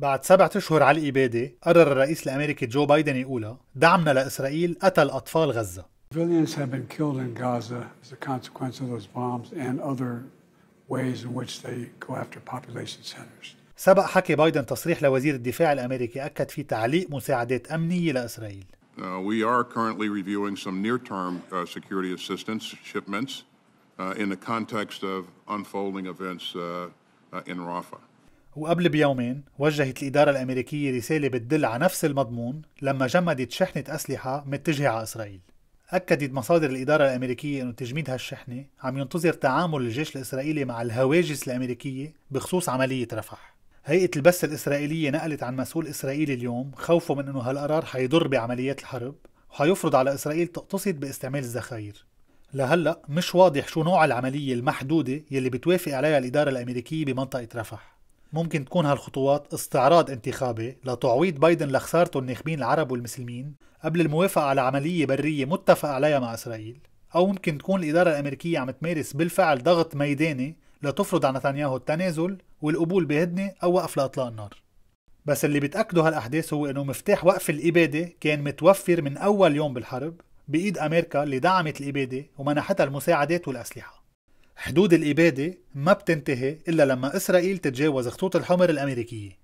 بعد سبعة أشهر على الإبادة قرر الرئيس الأمريكي جو بايدن يقولها دعمنا لإسرائيل قتل أطفال غزة Civilians have been killed in Gaza as a consequence of those bombs and other ways in which they go after population centers. سبق حكي بايدن تصريح لوزير الدفاع الأمريكي أكد فيه تعليق مساعدات أمنية لإسرائيل. Uh, we are currently reviewing some near-term uh, security assistance shipments uh, in the context of unfolding events uh, uh, in Rafah. وقبل بيومين وجهت الإدارة الأمريكية رسالة بتدل على نفس المضمون لما جمدت شحنة أسلحة متجهة على إسرائيل أكدت مصادر الإدارة الأمريكية أن تجميد هالشحنة عم ينتظر تعامل الجيش الإسرائيلي مع الهواجس الأمريكية بخصوص عملية رفح هيئة البث الإسرائيلية نقلت عن مسؤول إسرائيلي اليوم خوفه من أنه هالقرار حيضر بعمليات الحرب وحيفرض على إسرائيل تقتصد باستعمال الذخاير لهلأ مش واضح شو نوع العملية المحدودة يلي بتوافق عليها الإدارة الأمريكية بمنطقة رفح ممكن تكون هالخطوات استعراض انتخابي لتعويض بايدن لخسارته الناخبين العرب والمسلمين قبل الموافقة على عملية برية متفق عليها مع إسرائيل أو ممكن تكون الإدارة الأمريكية عم تمارس بالفعل ضغط ميداني لتفرض على نتنياهو التنازل والقبول بهدنة أو وقف لإطلاق النار بس اللي بتأكده هالأحداث هو أنه مفتاح وقف الإبادة كان متوفر من أول يوم بالحرب بإيد أمريكا اللي دعمت الإبادة ومنحتها المساعدات والأسلحة حدود الإبادة ما بتنتهي إلا لما إسرائيل تتجاوز خطوط الحمر الأمريكية